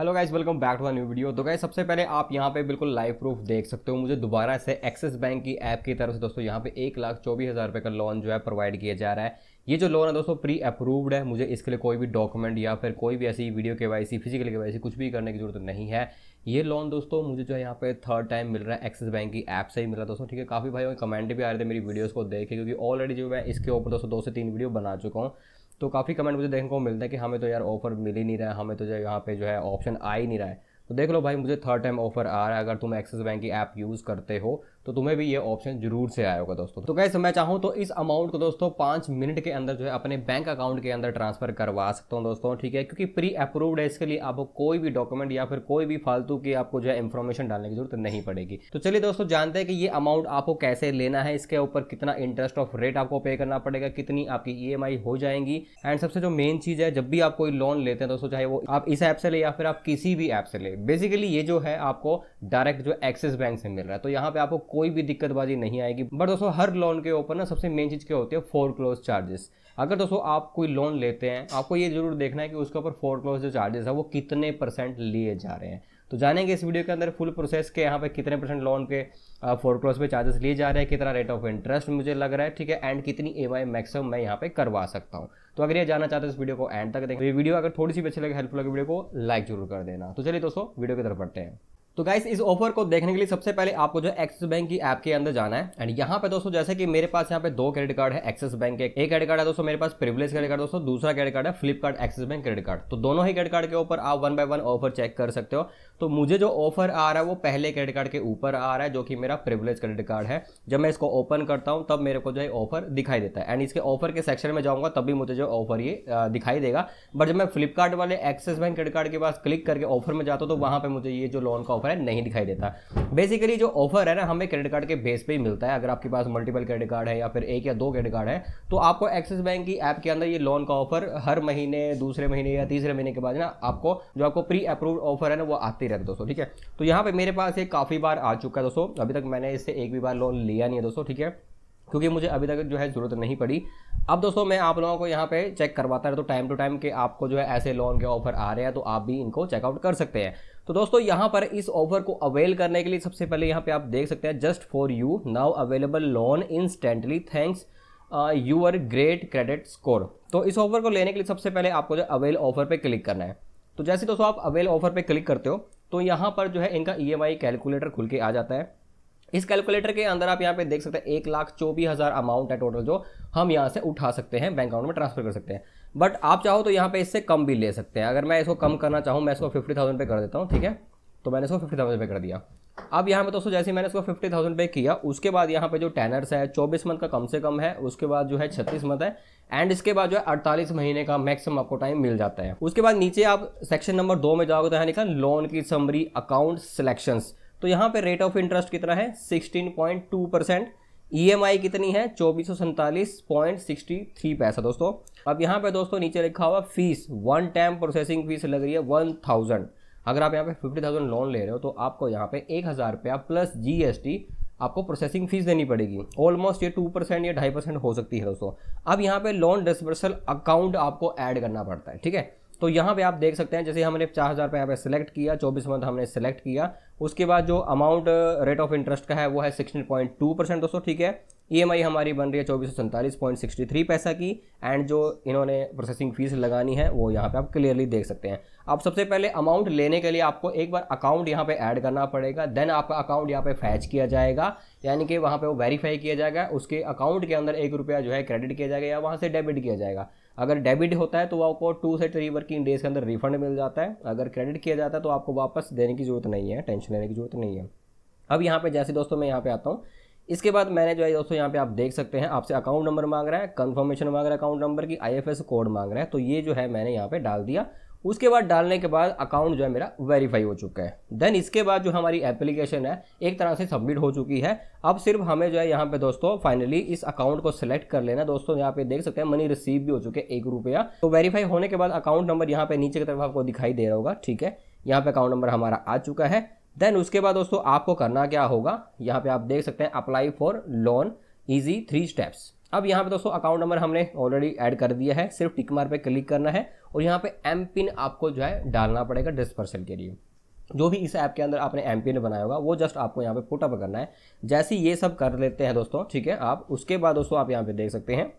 hello guys welcome back to new video तो guys सबसे पहले आप यहां पे बिल्कुल लाइव प्रूफ देख सकते हो मुझे दोबारा से एक्सिस बैंक की ऐप की तरफ से दोस्तों यहां पे एक लाख चौबीस हज़ार रुपये का लोन जो है प्रोवाइड किया जा रहा है ये जो लोन है दोस्तों प्री अप्रूव्ड है मुझे इसके लिए कोई भी डॉक्यूमेंट या फिर कोई भी ऐसी वीडियो के वाई फिजिकल के कुछ भी करने की जरूरत तो नहीं है ये लोन दोस्तों मुझे जो है यहाँ पे थर्ड टाइम मिल रहा है एक्सिस बैंक की ऐप से ही मिल रहा है दोस्तों ठीक है काफ़ी भाई कमेंट भी आ रहे थे मेरी वीडियोज़ को देखे क्योंकि ऑलरेडी जो मैं इसके ऊपर दोस्तों दो से तीन वीडियो बना चुका हूँ तो काफ़ी कमेंट मुझे देखने को मिलता है कि हमें तो यार ऑफर मिल ही नहीं रहा है हमें तो जो यहाँ पे जो है ऑप्शन आ ही नहीं रहा है तो देख लो भाई मुझे थर्ड टाइम ऑफर आ रहा है अगर तुम एक्सिस बैंक की ऐप यूज़ करते हो तो तुम्हें भी ये ऑप्शन जरूर से आया होगा दोस्तों तो कैसे मैं चाहूँ तो इस अमाउंट को दोस्तों पाँच मिनट के अंदर जो है अपने बैंक अकाउंट के अंदर ट्रांसफर करवा सकता हूँ दोस्तों ठीक है क्योंकि प्री अप्रूव्ड है इसके लिए आपको कोई भी डॉक्यूमेंट या फिर कोई भी फालतू की आपको जो है इन्फॉर्मेशन डालने की जरूरत नहीं पड़ेगी तो चलिए दोस्तों जानते हैं कि ये अमाउंट आपको कैसे लेना है इसके ऊपर कितना इंटरेस्ट ऑफ रेट आपको पे करना पड़ेगा कितनी आपकी ई e हो जाएंगी एंड सबसे जो मेन चीज़ है जब भी आप कोई लोन लेते हैं दोस्तों चाहे वो आप इस ऐप से ले या फिर आप किसी भी ऐप से ले बेसिकली ये जो है आपको डायरेक्ट जो एक्सिस बैंक से मिल रहा है तो यहाँ पे आपको कोई भी दिक्कतबाजी नहीं आएगी बट दोस्तों हर लोन के ऊपर ना सबसे मेन चीज़ क्या होती है फोर क्लोज चार्जेस अगर दोस्तों आप कोई लोन लेते हैं आपको ये जरूर देखना है कि उसके ऊपर फोर क्लोज जो चार्जेस है वो कितने परसेंट लिए जा रहे हैं तो जानेंगे इस वीडियो के अंदर फुल प्रोसेस के यहाँ पे कितने परसेंट लोन के फोर क्लोज पे चार्जेस लिए जा रहे हैं कितना रेट ऑफ इंटरेस्ट मुझे लग रहा है ठीक है एंड कितनी ए एम मैक्सिमम मैं यहाँ पे करवा सकता हूँ तो अगर ये जानना चाहते हैं इस वीडियो को एंड तक देखें तो ये वीडियो अगर थोड़ी सी अच्छी लगे हेल्पफुल लगे वीडियो को लाइक जरूर कर देना तो चलिए दोस्तों वीडियो की तरफ बढ़ते हैं तो गाइस इस ऑफर को देखने के लिए सबसे पहले आपको जो एक्सिस बैंक की ऐप के अंदर जाना है एंड यहाँ पे दोस्तों जैसे कि मेरे पास यहाँ पे दो क्रेडिट कार्ड है एक्सिस बैंक के एक क्रेडिट कार्ड है दोस्तों मेरे पास प्रिविलेज क्रेडिट कार्ड दोस्तों दूसरा क्रेडिट कार्ड है Flipkart Axis Bank credit card तो दोनों ही क्रेडिट कार्ड के ऊपर आप one by one offer check कर सकते हो तो मुझे जो ऑफर आ रहा है वो पहले क्रेडिट कार्ड के ऊपर आ रहा है जो कि मेरा प्रिवलेज क्रेडिट कार्ड है जब मैं इसको ओपन करता हूँ तब मेरे को जो है ऑफर दिखाई देता है एंड इसके ऑफर के सेक्शन में जाऊँगा भी मुझे जो ऑफर ये दिखाई देगा बट जब मैं फ्लिपकार्ट वाले एक्सिस बैंक क्रेडिट कार्ड के पास क्लिक करके ऑफर में जाता हूँ तो वहाँ पर मुझे ये जो लोन का ऑफर है नहीं दिखाई देता बेसिकली जो ऑफर है ना हमें क्रेडिट कार्ड के बेस पर ही मिलता है अगर आपके पास मल्टीपल क्रेडिट कार्ड है या फिर एक या दो क्रेडिट कार्ड है तो आपको एक्सिस बैंक की ऐप के अंदर ये लोन का ऑफर हर महीने दूसरे महीने या तीसरे महीने के बाद ना आपको जो आपको प्री अप्रूव ऑफर है ना वो आती है दोस्तों ठीक है तो यहाँ पे मेरे पास ये काफ़ी बार आ चुका है दोस्तों अभी तक मैंने इससे एक भी बार लोन लिया नहीं है दोस्तों ठीक है क्योंकि मुझे अभी तक जो है ज़रूरत नहीं पड़ी अब दोस्तों मैं आप लोगों को यहाँ पे चेक करवाता रहता तो टाइम टू टाइम के आपको जो है ऐसे लोन के ऑफर आ रहे हैं तो आप भी इनको चेकआउट कर सकते हैं तो दोस्तों यहाँ पर इस ऑफर को अवेल करने के लिए सबसे पहले यहाँ पे आप देख सकते हैं just for you now available loan instantly thanks your great credit score तो इस ऑफर को लेने के लिए सबसे पहले आपको जो अवेल ऑफर पर क्लिक करना है तो जैसे दोस्तों आप अवेल ऑफर पर क्लिक करते हो तो यहाँ पर जो है इनका ई e कैलकुलेटर खुल के आ जाता है इस कैलकुलेटर के अंदर आप यहाँ पे देख सकते हैं एक लाख चौबीस हज़ार अमाउंट है टोटल जो हम यहाँ से उठा सकते हैं बैंक अकाउंट में ट्रांसफर कर सकते हैं बट आप चाहो तो यहाँ पे इससे कम भी ले सकते हैं अगर मैं इसको कम करना चाहूँ मैं इसको फिफ्टी थाउजेंड पे कर देता हूँ ठीक है तो मैंने इसको फिफ्टी थाउजेंड पे कर दिया अब यहाँ पे दोस्तों जैसे मैंने इसको फिफ्टी थाउजेंड पे किया उसके बाद यहाँ पे जो टेनर्स है चौबीस मंथ का कम से कम है उसके बाद जो है छत्तीस मंथ है एंड इसके बाद जो है अड़तालीस महीने का मैक्सिमम आपको टाइम मिल जाता है उसके बाद नीचे आप सेक्शन नंबर दो में जाओगे तो यहाँ लिखा लोन की समरी अकाउंट सिलेक्शन तो यहाँ पे रेट ऑफ इंटरेस्ट कितना है सिक्सटीन पॉइंट टू परसेंट ई कितनी है चौबीस पैसा दोस्तों अब यहाँ पे दोस्तों नीचे लिखा हुआ fees one time processing fees लग रही है वन थाउजेंड अगर आप यहाँ पे फिफ्टी थाउजेंड लोन ले रहे हो तो आपको यहाँ पे एक हज़ार रुपया प्लस जीएसटी आपको प्रोसेसिंग फीस देनी पड़ेगी ऑलमोस्ट ये टू परसेंट या ढाई परसेंट हो सकती है दोस्तों अब यहाँ पे लोन डिस्पर्सल अकाउंट आपको ऐड करना पड़ता है ठीक है तो यहाँ पे आप देख सकते हैं जैसे हमने चार हज़ार यहाँ पे सिलेक्ट किया चौबीस मंथ हमने सेलेक्ट किया उसके बाद जो अमाउंट रेट ऑफ इंटरेस्ट का है वो है सिक्सटीन पॉइंट टू परसेंट दोस्तों ठीक है ई e हमारी बन रही है चौबीस पैसा की एंड जो इन्होंने प्रोसेसिंग फीस लगानी है वो यहाँ पे आप क्लियरली देख सकते हैं अब सबसे पहले अमाउंट लेने के लिए आपको एक बार अकाउंट यहाँ पे ऐड करना पड़ेगा देन आपका अकाउंट यहाँ पे फैच किया जाएगा यानी कि वहाँ पे वो वेरीफाई किया जाएगा उसके अकाउंट के अंदर एक रुपया जो है क्रेडिट किया जाएगा या वहाँ से डेबिट किया जाएगा अगर डेबिट होता है तो आपको टू से थ्री वर्किंग डेज के अंदर रिफंड मिल जाता है अगर क्रेडिट किया जाता है तो आपको वापस देने की जरूरत नहीं है टेंशन लेने की जरूरत नहीं है अब यहाँ पे जैसे दोस्तों मैं यहाँ पे आता हूँ इसके बाद मैंने जो है दोस्तों यहाँ पे आप देख सकते हैं आपसे अकाउंट नंबर मांग रहा है कंफर्मेशन मांग रहा है अकाउंट नंबर की आई कोड मांग रहा है तो ये जो है मैंने यहाँ पे डाल दिया उसके बाद डालने के बाद अकाउंट जो है मेरा वेरीफाई हो चुका है देन इसके बाद जो हमारी एप्लीकेशन है एक तरह से सबमिट हो चुकी है अब सिर्फ हमें जो है यहाँ पे दोस्तों फाइनली इस अकाउंट को सिलेक्ट कर लेना दोस्तों यहाँ पे देख सकते हैं मनी रिसीव भी हो चुके हैं एक रुपया तो वेरीफाई होने के बाद अकाउंट नंबर यहाँ पे नीचे की तरफ आपको दिखाई दे रहा होगा ठीक है यहाँ पे अकाउंट नंबर हमारा आ चुका है देन उसके बाद दोस्तों आपको करना क्या होगा यहाँ पे आप देख सकते हैं apply for loan easy three steps अब यहाँ पे दोस्तों अकाउंट नंबर हमने ऑलरेडी ऐड कर दिया है सिर्फ टिक मार पे क्लिक करना है और यहाँ पे एम पिन आपको जो है डालना पड़ेगा डिस्पर्सल के लिए जो भी इस ऐप के अंदर आपने एम पिन बनाया होगा वो जस्ट आपको यहाँ पे पुटअप करना है जैसे ये सब कर लेते हैं दोस्तों ठीक है आप उसके बाद दोस्तों आप यहाँ पे देख सकते हैं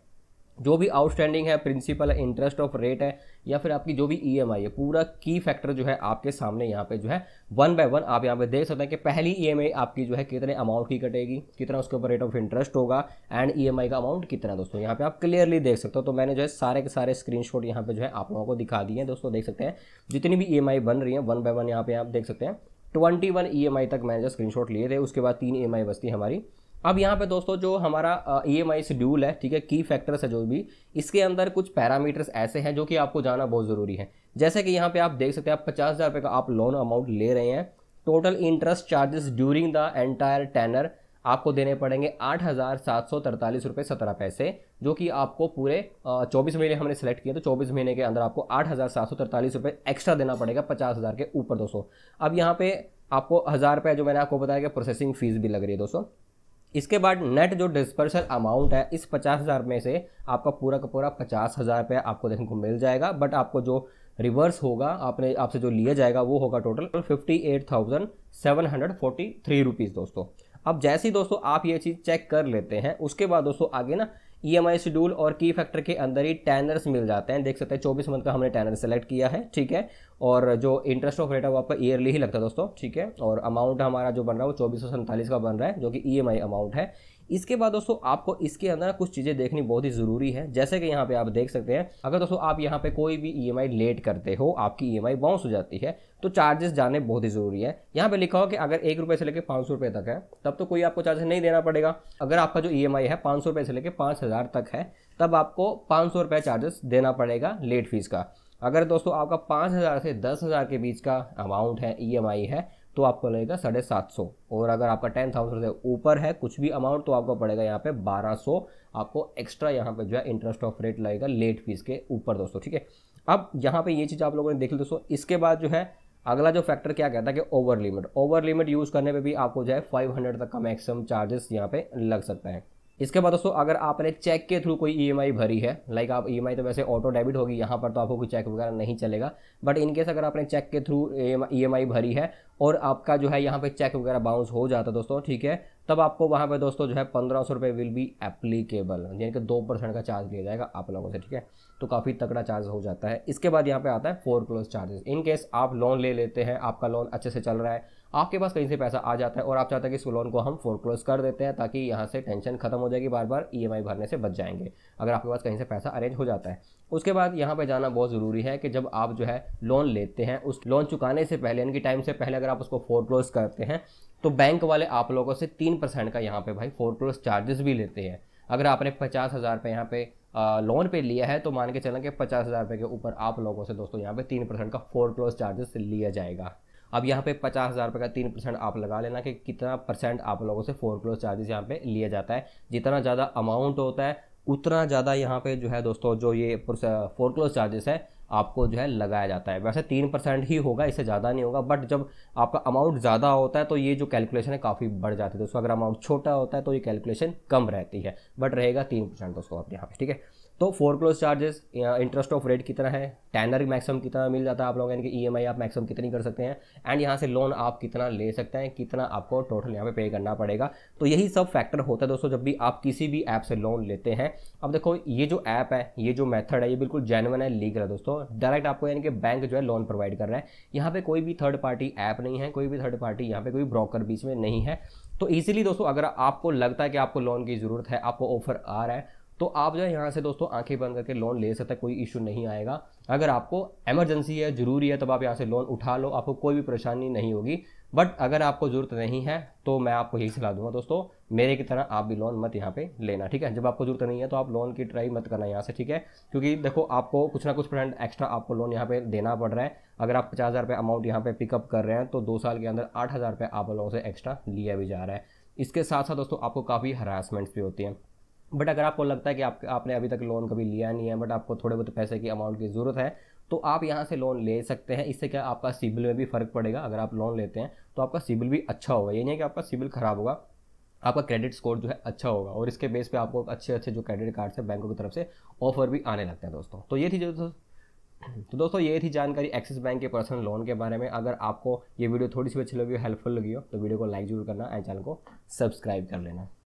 जो भी आउटस्टैंडिंग है प्रिंसिपल है इंटरेस्ट ऑफ रेट है या फिर आपकी जो भी ईएमआई e है पूरा की फैक्टर जो है आपके सामने यहाँ पे जो है वन बाय वन आप यहाँ पे देख सकते हैं कि पहली ईएमआई e आपकी जो है कितने अमाउंट की कटेगी कितना उसके ऊपर रेट ऑफ इंटरेस्ट होगा एंड ईएमआई e का अमाउंट कितना दोस्तों यहाँ पे आप क्लियरली देख सकते हो तो मैंने जो है सारे के सारे स्क्रीन शॉट यहाँ पे जो है आप लोगों को दिखा दिए हैं दोस्तों देख सकते हैं जितनी भी ई बन रही है वन बाय वन यहाँ पे आप देख सकते हैं ट्वेंटी वन ई तक मैंने जो स्क्रीन लिए थे उसके बाद तीन ई बचती है हमारी अब यहाँ पे दोस्तों जो हमारा ई एम आई शेड्यूल है ठीक है की फैक्टर्स है जो भी इसके अंदर कुछ पैरामीटर्स ऐसे हैं जो कि आपको जाना बहुत ज़रूरी है जैसे कि यहाँ पे आप देख सकते हैं आप पचास हज़ार रुपये का आप लोन अमाउंट ले रहे हैं total interest charges during the entire tenure आपको देने पड़ेंगे आठ हज़ार सात सौ तरतालीस रुपये सत्रह पैसे जो कि आपको पूरे चौबीस महीने हमने सेलेक्ट किए तो चौबीस महीने के अंदर आपको आठ हज़ार सात सौ तरतालीस रुपये एक्स्ट्रा देना पड़ेगा पचास हज़ार के ऊपर दोस्तों अब यहाँ पे आपको हज़ार रुपये जो मैंने आपको बताया कि प्रोसेसिंग फीस भी लग रही है दोस्तों इसके बाद नेट जो डिस्पर्सल अमाउंट है इस पचास हज़ार में से आपका पूरा का पूरा पचास हज़ार रुपया आपको देखने को मिल जाएगा बट आपको जो रिवर्स होगा आपने आपसे जो लिया जाएगा वो होगा total fifty eight thousand seven hundred forty three rupees दोस्तों अब जैसे ही दोस्तों आप ये चीज़ चेक कर लेते हैं उसके बाद दोस्तों आगे ना ई एम आई शेड्यूल और की फैक्टर के अंदर ही टैनर्स मिल जाते हैं देख सकते हैं चौबीस मंथ का हमने टैनर सेलेक्ट किया है ठीक है और जो इंटरेस्ट ऑफ रेट है वो आपका ईयरली ही लगता है दोस्तों ठीक है और अमाउंट हमारा जो बन रहा है वो चौबीस का बन रहा है जो कि ई e अमाउंट है इसके बाद दोस्तों आपको इसके अंदर कुछ चीज़ें देखनी बहुत ही ज़रूरी है जैसे कि यहाँ पे आप देख सकते हैं अगर दोस्तों आप यहाँ पे कोई भी ईएमआई e लेट करते हो आपकी ईएमआई e बाउंस हो जाती है तो चार्जेस जाने बहुत ही ज़रूरी है यहाँ पे लिखा हो कि अगर एक रुपये से लेकर पाँच सौ रुपये तक है तब तो कोई आपको चार्जेस नहीं देना पड़ेगा अगर आपका जो ई है पाँच सौ रुपये से लेकर पाँच हज़ार तक है तब आपको पाँच सौ रुपये चार्जेस देना पड़ेगा लेट फीस का अगर दोस्तों आपका पाँच हज़ार से दस हज़ार के बीच का अमाउंट है ई e है तो आपको लगेगा साढ़े सात सौ और अगर आपका टेन थाउजेंड से ऊपर है कुछ भी अमाउंट तो आपको पड़ेगा यहाँ पे बारह सौ आपको एक्स्ट्रा यहाँ पे जो है इंटरेस्ट ऑफ रेट लगेगा लेट फीस के ऊपर दोस्तों ठीक है अब यहाँ पे ये चीज़ आप लोगों ने देख ली दोस्तों इसके बाद जो है अगला जो फैक्टर क्या कहता है कि over limit over limit use करने पर भी आपको जो है फाइव तक का मैक्सिमम चार्जेस यहाँ पर लग सकता है इसके बाद दोस्तों अगर आपने चेक के थ्रू कोई ईएमआई e भरी है लाइक आप ईएमआई e तो वैसे ऑटो डेबिट होगी यहाँ पर तो आपको कोई चेक वगैरह नहीं चलेगा बट इनकेस अगर आपने चेक के थ्रू ईएमआई e भरी है और आपका जो है यहाँ पे चेक वगैरह बाउंस हो जाता है दोस्तों ठीक है तब आपको वहाँ पे दोस्तों जो है पंद्रह सौ रुपये विल बी एप्लीकेबल यानी कि दो परसेंट का चार्ज लिया जाएगा आप लोगों से ठीक है तो काफ़ी तगड़ा चार्ज हो जाता है इसके बाद यहाँ पे आता है foreclose charges in case आप लोन ले लेते हैं आपका लोन अच्छे से चल रहा है आपके पास कहीं से पैसा आ जाता है और आप चाहते हैं कि इस लोन को हम फोरक्लोज कर देते हैं ताकि यहाँ से टेंशन खत्म हो जाएगी बार बार ई भरने से बच जाएंगे अगर आपके पास कहीं से पैसा अरेंज हो जाता है उसके बाद यहाँ पर जाना बहुत ज़रूरी है कि जब आप जो है लोन लेते हैं उस लोन चुकाने से पहले यानी कि टाइम से पहले अगर आप उसको फोरक्लोज करते हैं तो बैंक वाले आप लोगों से तीन परसेंट का यहाँ पे भाई फोरक्लोज चार्जेस भी लेते हैं अगर आपने पचास हज़ार रुपये यहाँ पे लोन पे लिया है तो मान के चलें कि पचास हज़ार रुपये के ऊपर आप लोगों से दोस्तों यहाँ पे तीन परसेंट का फोर क्लोज चार्जेस लिया जाएगा अब यहाँ पे पचास हज़ार रुपये का तीन परसेंट आप लगा लेना कि कितना परसेंट आप लोगों से फोर क्लोज चार्जेस यहाँ पे लिया जाता है जितना ज़्यादा अमाउंट होता है उतना ज़्यादा यहाँ पे जो है दोस्तों जो ये फोर क्लोज चार्जेस है आपको जो है लगाया जाता है वैसे तीन परसेंट ही होगा इससे ज़्यादा नहीं होगा बट जब आपका अमाउंट ज़्यादा होता है तो ये जो कैलकुलेशन है काफ़ी बढ़ जाती है दोस्तों अगर अमाउंट छोटा होता है तो ये कैलकुलेशन कम रहती है बट रहेगा तीन परसेंट दोस्तों आप यहाँ पे ठीक है तो foreclose charges interest of rate कितना है टैनर मैक्सिमम कितना मिल जाता है आप लोगों यानी कि ईएमआई e आप मैक्सिमम कितनी कर सकते हैं एंड यहाँ से लोन आप कितना ले सकते हैं कितना आपको टोटल यहाँ पे पे करना पड़ेगा तो यही सब फैक्टर होता है दोस्तों जब भी आप किसी भी ऐप से लोन लेते हैं अब देखो ये जो ऐप है ये जो मैथड है ये बिल्कुल जेनवन है लीगल है दोस्तों डायरेक्ट आपको यानी कि बैंक जो है लोन प्रोवाइड कर रहा है यहाँ पर कोई भी थर्ड पार्टी ऐप नहीं है कोई भी थर्ड पार्टी यहाँ पर कोई ब्रोकर बीच में नहीं है तो ईजिली दोस्तों अगर आपको लगता है कि आपको लोन की ज़रूरत है आपको ऑफर आ रहा है तो आप जो है यहाँ से दोस्तों आंखें बंद करके लोन ले सकते हैं कोई इशू नहीं आएगा अगर आपको एमरजेंसी है ज़रूरी है तब आप यहाँ से लोन उठा लो आपको कोई भी परेशानी नहीं होगी बट अगर आपको ज़रूरत नहीं है तो मैं आपको यही सलाह दूंगा दोस्तों मेरे की तरह आप भी लोन मत यहाँ पे लेना ठीक है जब आपको ज़रूरत नहीं है तो आप लोन की ट्राई मत करना यहाँ से ठीक है क्योंकि देखो आपको कुछ ना कुछ परसेंट एक्स्ट्रा आपको लोन यहाँ पे देना पड़ रहा है अगर आप पचास हज़ार अमाउंट यहाँ पे पिकअप कर रहे हैं तो दो साल के अंदर आठ हज़ार आप लोगों से एक्स्ट्रा लिया भी जा रहा है इसके साथ साथ दोस्तों आपको काफ़ी हरासमेंट्स भी होती हैं बट अगर आपको लगता है कि आप आपने अभी तक लोन कभी लिया नहीं है बट आपको थोड़े बहुत पैसे की अमाउंट की ज़रूरत है तो आप यहाँ से लोन ले सकते हैं इससे क्या आपका सिबिल में भी फ़र्क पड़ेगा अगर आप लोन लेते हैं तो आपका सिबिल भी अच्छा होगा ये नहीं है कि आपका सिबिल ख़राब होगा आपका क्रेडिट स्कोर जो है अच्छा होगा और इसके बेस पे आपको अच्छे अच्छे जो क्रेडिट कार्ड्स हैं बैंकों की तरफ से ऑफर भी आने लगते हैं दोस्तों तो ये थी जो तो दोस्तों ये थी जानकारी एक्सिस बैंक के पर्सनल लोन के बारे में अगर आपको ये वीडियो थोड़ी सी अच्छी लगी हो हेल्पफुल लगी हो तो वीडियो को लाइक जरूर करना एंड चैनल को सब्सक्राइब कर लेना